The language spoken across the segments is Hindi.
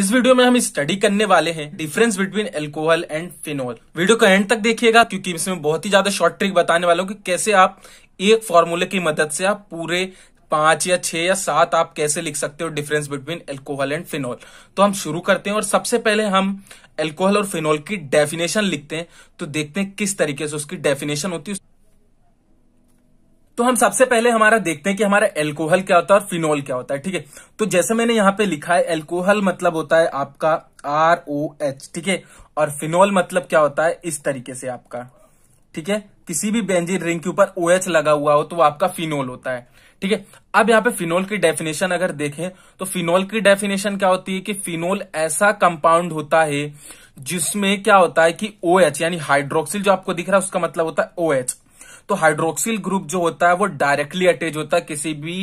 इस वीडियो में हम स्टडी करने वाले हैं difference between alcohol and phenol video का एंड तक देखिएगा क्योंकि इसमें बहुत ही ज्यादा शॉर्ट ट्रिक बताने वाला हूँ कि कैसे आप एक फॉर्मूले की मदद से आप पूरे पांच या छह या सात आप कैसे लिख सकते हो difference between alcohol and phenol तो हम शुरू करते हैं और सबसे पहले हम एल्कोहल और फिनोल की डेफिनेशन लिखते हैं तो देखते हैं किस तरीके से उसकी डेफिनेशन होती है तो हम सबसे पहले हमारा देखते हैं कि हमारा एल्कोहल क्या होता है और फिनोल क्या होता है ठीक है तो जैसे मैंने यहाँ पे लिखा है एल्कोहल मतलब होता है आपका आर ओ एच ठीक है और फिनोल मतलब क्या होता है इस तरीके से आपका ठीक है किसी भी बेंजीन रिंग के ऊपर ओ OH लगा हुआ हो तो वो आपका फिनोल होता है ठीक है अब यहाँ पे फिनोल की डेफिनेशन अगर देखें तो फिनोल की डेफिनेशन क्या होती है कि फिनोल ऐसा कंपाउंड होता है जिसमें क्या होता है कि ओ OH, यानी हाइड्रोक्सिल जो आपको दिख रहा है उसका मतलब होता है ओ OH, तो हाइड्रोक्सिल ग्रुप जो होता है वो डायरेक्टली अटैच होता है किसी भी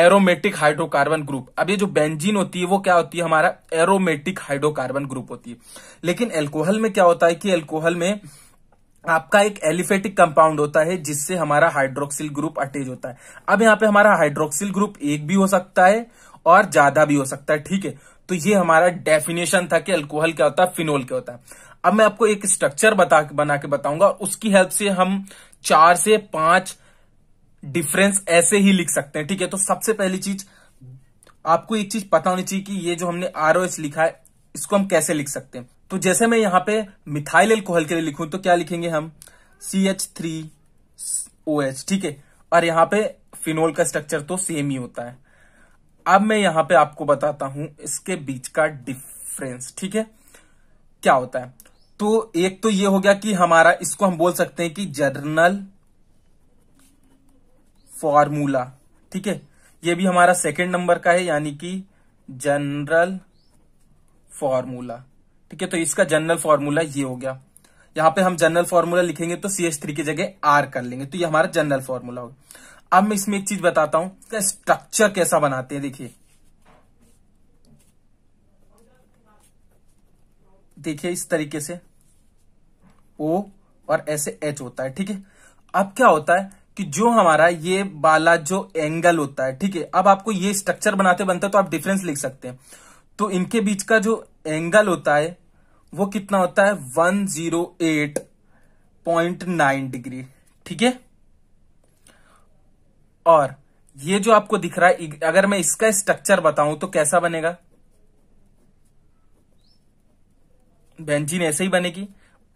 एरोमेटिक हाइड्रोकार्बन ग्रुप अब ये जो बेंजीन होती है वो क्या होती है हमारा एरोमेटिक हाइड्रोकार्बन ग्रुप होती है लेकिन एल्कोहल में क्या होता है कि एल्कोहल में आपका एक एलिफेटिक कंपाउंड होता है जिससे हमारा हाइड्रोक्सिल ग्रुप अटैच होता है अब यहाँ पे हमारा हाइड्रोक्सिल ग्रुप एक भी हो सकता है और ज्यादा भी हो सकता है ठीक है तो ये हमारा डेफिनेशन था कि अल्कोहल क्या होता है फिनोल क्या होता है अब मैं आपको एक स्ट्रक्चर बता बना के बताऊंगा उसकी हेल्प से हम चार से पांच डिफरेंस ऐसे ही लिख सकते हैं ठीक है तो सबसे पहली चीज आपको एक चीज पता होनी चाहिए कि ये जो हमने आर लिखा है इसको हम कैसे लिख सकते हैं तो जैसे मैं यहां पे मिथाइल एल्कोहल के लिए लिखूं तो क्या लिखेंगे हम C H three O H ठीक है और यहां पे फिनोल का स्ट्रक्चर तो सेम ही होता है अब मैं यहां पे आपको बताता हूं इसके बीच का डिफरेंस ठीक है क्या होता है तो एक तो ये हो गया कि हमारा इसको हम बोल सकते हैं कि जर्नल फॉर्मूला ठीक है ये भी हमारा सेकंड नंबर का है यानी कि जनरल फॉर्मूला ठीक है तो इसका जनरल फॉर्मूला ये हो गया यहां पे हम जनरल फॉर्मूला लिखेंगे तो सी एच थ्री की जगह आर कर लेंगे तो ये हमारा जनरल फॉर्मूला होगा अब मैं इसमें एक चीज बताता हूं इसका स्ट्रक्चर कैसा बनाते हैं देखिए देखिए इस तरीके से ओ और ऐसे एच होता है ठीक है अब क्या होता है कि जो हमारा ये वाला जो एंगल होता है ठीक है अब आपको ये स्ट्रक्चर बनाते बनते तो आप डिफरेंस लिख सकते हैं तो इनके बीच का जो एंगल होता है वो कितना होता है one zero eight point nine degree ठीक है और ये जो आपको दिख रहा है अगर मैं इसका स्ट्रक्चर बताऊं तो कैसा बनेगा बेंजीन ऐसे ही बनेगी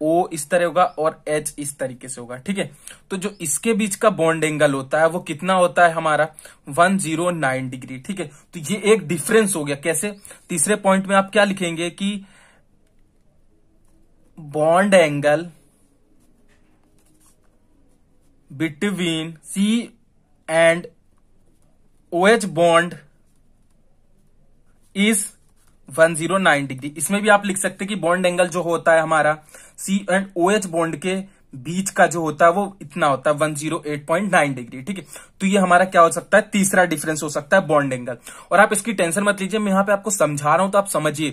ओ इस तरह होगा और एच इस तरीके से होगा ठीक है तो जो इसके बीच का बॉन्ड एंगल होता है वो कितना होता है हमारा 109 डिग्री ठीक है तो ये एक डिफरेंस हो गया कैसे तीसरे पॉइंट में आप क्या लिखेंगे कि bond angle between C and O H bond is 109 degree इसमें भी आप लिख सकते हैं कि बॉन्ड एंगल जो होता है हमारा C and O H bond के बीच का जो होता है वो इतना होता है 108.9 डिग्री ठीक है तो ये हमारा क्या हो सकता है तीसरा डिफरेंस हो सकता है बॉन्ड एंगल और आप इसकी टेंशन मत लीजिए मैं यहाँ पे आपको समझा रहा हूं तो आप समझिए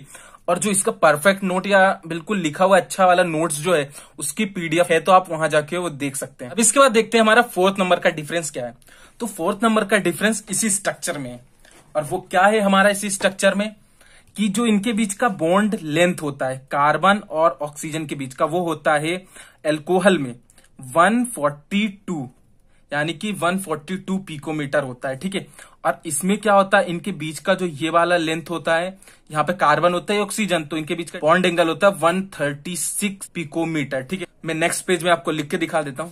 और जो इसका परफेक्ट नोट या बिल्कुल लिखा हुआ अच्छा वाला नोट्स जो है उसकी पीडीएफ है तो आप वहां जाके वो देख सकते हैं अब इसके बाद देखते हैं हमारा फोर्थ नंबर का डिफरेंस क्या है तो फोर्थ नंबर का डिफरेंस इसी स्ट्रक्चर में है और वो क्या है हमारा इसी स्ट्रक्चर में कि जो इनके बीच का बॉन्ड लेंथ होता है कार्बन और ऑक्सीजन के बीच का वो होता है एल्कोहल में 142 यानी कि 142 पीकोमीटर होता है ठीक है और इसमें क्या होता है इनके बीच का जो ये वाला लेंथ होता है यहाँ पे कार्बन होता है ऑक्सीजन तो इनके बीच का बॉन्ड एंगल होता है वन पिकोमीटर ठीक है मैं नेक्स्ट पेज में आपको लिख के दिखा देता हूं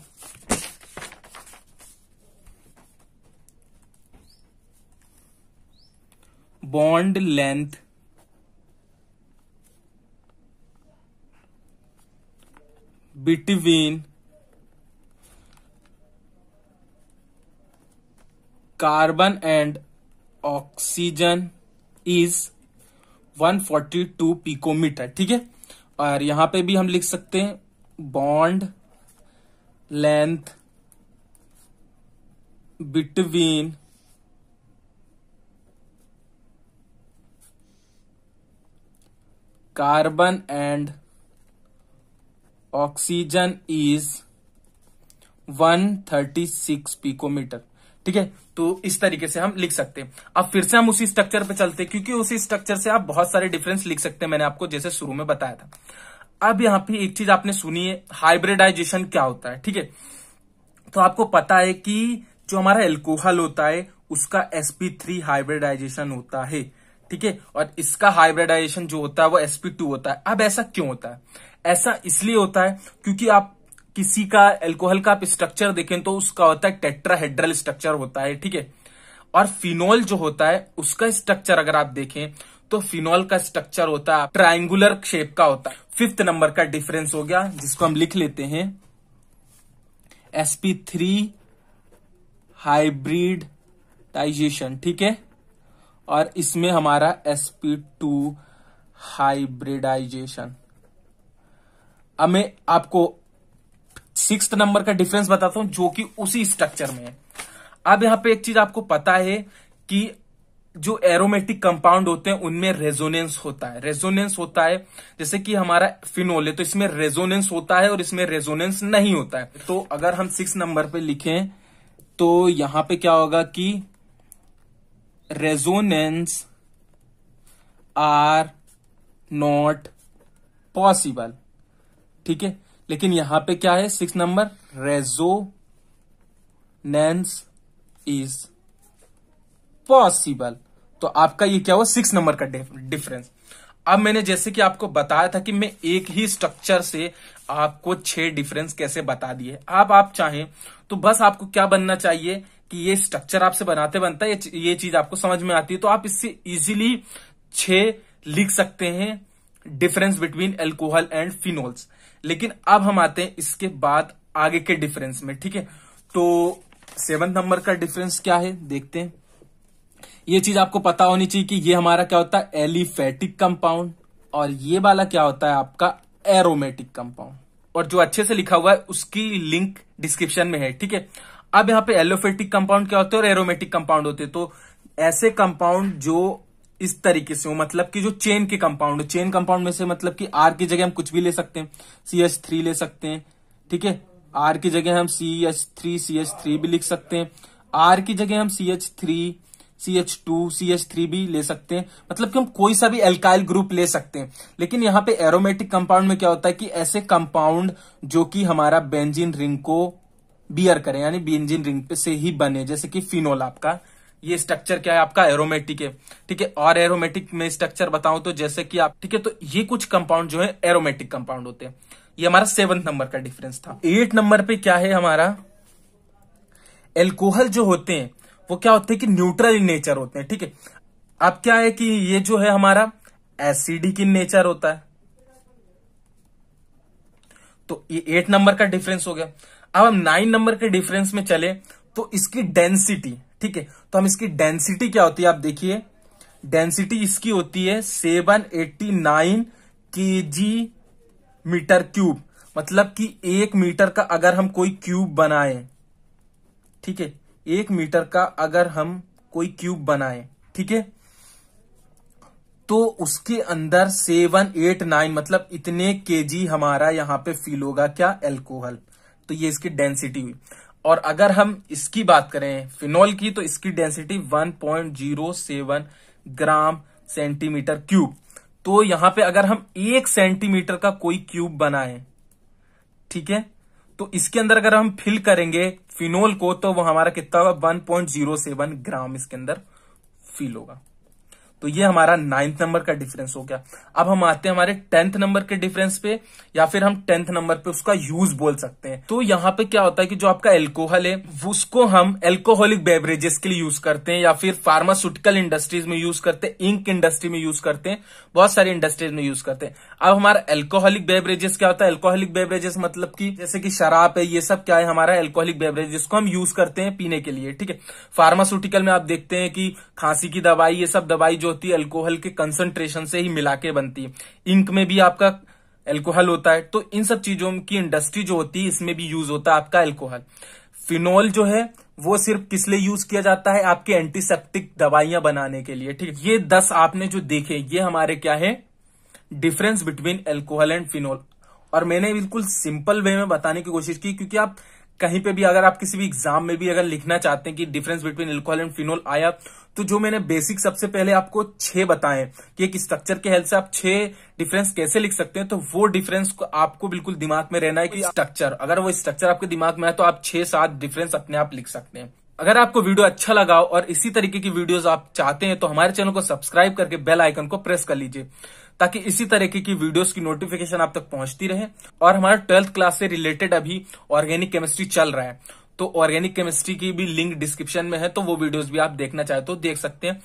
bond length between carbon and oxygen is 142 picometre ठीक है और यहां पे भी हम लिख सकते हैं bond length between carbon and oxygen is 136 picometre ठीक है तो इस तरीके से हम लिख सकते हैं अब फिर से हम उसी स्ट्रक्चर पे चलते हैं क्योंकि उसी स्ट्रक्चर से आप बहुत सारे डिफरेंस लिख सकते हैं मैंने आपको जैसे शुरू में बताया था अब यहाँ पे एक चीज आपने सुनी है हाइब्रिडाइजेशन क्या होता है ठीक है तो आपको पता है कि जो हमारा एल्कोहल होता है उसका sp3 हाइब्रिडाइजेशन होता है ठीक है और इसका हाइब्रिडाइजेशन जो होता है वो sp2 होता है अब ऐसा क्यों होता है ऐसा इसलिए होता है क्योंकि आप किसी का एल्कोहल का आप स्ट्रक्चर देखें तो उसका होता है टेट्राहेड्रल स्ट्रक्चर होता है ठीक है और फिनोल जो होता है उसका स्ट्रक्चर अगर आप देखें तो फिनोल का स्ट्रक्चर होता है ट्राइंगुलर शेप का होता है फिफ्थ नंबर का डिफरेंस हो गया जिसको हम लिख लेते हैं एसपी थ्री हाइब्रिडाइजेशन ठीक है और इसमें हमारा एसपी टू हाइब्रिडाइजेशन मैं आपको सिक्स नंबर का डिफरेंस बताता हूं जो कि उसी स्ट्रक्चर में है अब यहां पे एक चीज आपको पता है कि जो एरोमेटिक कंपाउंड होते हैं उनमें रेजोनेंस होता है रेजोनेंस होता है जैसे कि हमारा फिनोल है तो इसमें रेजोनेंस होता है और इसमें रेजोनेंस नहीं होता है तो अगर हम सिक्स नंबर पे लिखें तो यहां पे क्या होगा कि रेजोनेंस आर नॉट पॉसिबल ठीक है लेकिन यहां पे क्या है सिक्स नंबर रेजो रेजोनेंस इज पॉसिबल तो आपका ये क्या हुआ सिक्स नंबर का डिफरेंस अब मैंने जैसे कि आपको बताया था कि मैं एक ही स्ट्रक्चर से आपको छह डिफरेंस कैसे बता दिए आप आप चाहें तो बस आपको क्या बनना चाहिए कि ये स्ट्रक्चर आपसे बनाते बनता है ये चीज आपको समझ में आती है तो आप इससे इजीली छह लिख सकते हैं difference between alcohol and phenols लेकिन अब हम आते हैं इसके बाद आगे के डिफरेंस में ठीक है तो सेवन नंबर का डिफरेंस क्या है देखते हैं ये चीज आपको पता होनी चाहिए कि ये हमारा क्या होता है एलिफेटिक कंपाउंड और ये वाला क्या होता है आपका एरोमेटिक कंपाउंड और जो अच्छे से लिखा हुआ है उसकी लिंक डिस्क्रिप्शन में है ठीक है अब यहाँ पे एलोफेटिक कंपाउंड क्या होते हैं और एरोमेटिक कंपाउंड होते हैं तो ऐसे कंपाउंड जो इस तरीके से हो मतलब कि जो चेन के कंपाउंड चेन कंपाउंड में से मतलब कि आर की जगह हम कुछ भी ले सकते हैं सी एच थ्री ले सकते हैं ठीक है आर की जगह हम C H three C H three भी लिख सकते हैं आर की जगह हम C H three C H two C H three भी ले सकते हैं मतलब कि हम कोई सा भी एल्काइल ग्रुप ले सकते हैं लेकिन यहाँ पे एरोमेटिक कंपाउंड में क्या होता है कि ऐसे कंपाउंड जो कि हमारा बेंजिन रिंग को बियर करें यानी बेंजिन रिंग पे से ही बने जैसे कि फिनोल आपका ये स्ट्रक्चर क्या है आपका एरोमेटिक है ठीक है और एरोमेटिक में स्ट्रक्चर बताऊं तो जैसे कि आप ठीक है तो ये कुछ कंपाउंड जो है एरोमेटिक कंपाउंड होते हैं ये हमारा सेवंथ नंबर का डिफरेंस था एट नंबर पे क्या है हमारा एल्कोहल जो होते हैं वो क्या होते हैं कि न्यूट्रल इन नेचर होते हैं ठीक है अब क्या है कि ये जो है हमारा एसिडिक इन नेचर होता है तो ये एट नंबर का डिफरेंस हो गया अब हम नाइन नंबर के डिफरेंस में चले तो इसकी डेंसिटी ठीक है तो हम इसकी डेंसिटी क्या होती है आप देखिए डेंसिटी इसकी होती है सेवन के जी मीटर क्यूब मतलब कि एक मीटर का अगर हम कोई क्यूब बनाए ठीक है एक मीटर का अगर हम कोई क्यूब बनाए ठीक है तो उसके अंदर सेवन एट नाइन मतलब इतने केजी हमारा यहां पे फील होगा क्या एल्कोहल तो ये इसकी डेंसिटी हुई और अगर हम इसकी बात करें फिनॉल की तो इसकी डेंसिटी 1.07 ग्राम सेंटीमीटर क्यूब तो यहां पे अगर हम एक सेंटीमीटर का कोई क्यूब बनाए ठीक है तो इसके अंदर अगर हम फिल करेंगे फिनोल को तो वो हमारा कितना होगा 1.07 ग्राम इसके अंदर फिल होगा तो ये हमारा नाइन्थ नंबर का डिफरेंस हो गया अब हम आते हैं हमारे टेंथ नंबर के डिफरेंस पे या फिर हम टेंथ नंबर पे उसका यूज बोल सकते हैं तो यहाँ पे क्या होता है कि जो आपका एल्कोहल है उसको हम एल्कोहलिक बेवरेजेस के लिए यूज करते हैं या फिर फार्मास्यूटिकल इंडस्ट्रीज में यूज करते हैं इंक इंडस्ट्री में यूज करते हैं बहुत सारी इंडस्ट्रीज में यूज करते हैं अब हमारा एल्कोहलिक बेवरेजेस क्या होता है एल्कोहलिक बेवरेजेस मतलब की जैसे कि शराब है ये सब क्या है हमारा एल्कोहलिक बेवरेजेस को हम यूज करते हैं पीने के लिए ठीक है फार्मास्यूटिकल में आप देखते हैं कि खांसी की दवाई ये सब दवाई जो होती है अल्कोहल के कंसंट्रेशन से ही मिला के बनती है इंक में भी आपका अल्कोहल होता है तो इन सब चीजों की इंडस्ट्री जो होती है इसमें भी यूज होता है आपका अल्कोहल फिनोल जो है वो सिर्फ किस लिए यूज किया जाता है आपके एंटीसेप्टिक दवाइयां बनाने के लिए ठीक ये दस आपने जो देखे ये हमारे क्या है difference between alcohol and phenol और मैंने बिल्कुल सिंपल वे में बताने की कोशिश की क्योंकि आप कहीं पे भी अगर आप किसी भी एग्जाम में भी अगर लिखना चाहते हैं कि difference between alcohol and phenol आया तो जो मैंने बेसिक सबसे पहले आपको छह बताएं कि एक स्ट्रक्चर के हेल्प से आप छह डिफरेंस कैसे लिख सकते हैं तो वो डिफरेंस को आपको बिल्कुल दिमाग में रहना है कि स्ट्रक्चर अगर वो स्ट्रक्चर आपके दिमाग में है तो आप छह सात डिफरेंस अपने आप लिख सकते हैं अगर आपको वीडियो अच्छा लगा और इसी तरीके की वीडियोस आप चाहते हैं तो हमारे चैनल को सब्सक्राइब करके बेल आइकन को प्रेस कर लीजिए ताकि इसी तरीके की वीडियोस की नोटिफिकेशन आप तक पहुंचती रहे और हमारा ट्वेल्थ क्लास से रिलेटेड अभी ऑर्गेनिक केमिस्ट्री चल रहा है तो ऑर्गेनिक केमिस्ट्री की भी लिंक डिस्क्रिप्शन में है तो वो वीडियोस भी आप देखना चाहे तो देख सकते हैं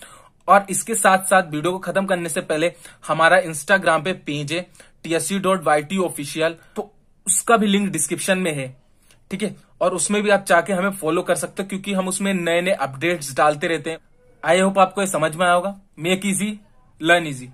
और इसके साथ साथ वीडियो को खत्म करने से पहले हमारा इंस्टाग्राम पे पेज है TSC dot Y T official तो उसका भी लिंक डिस्क्रिप्शन में है ठीक है और उसमें भी आप चाहे हमें फॉलो कर सकते हो क्योंकि हम उसमें नए नए अपडेट्स डालते रहते हैं आई होप आपको ये समझ में आया होगा मेक इजी लर्न इजी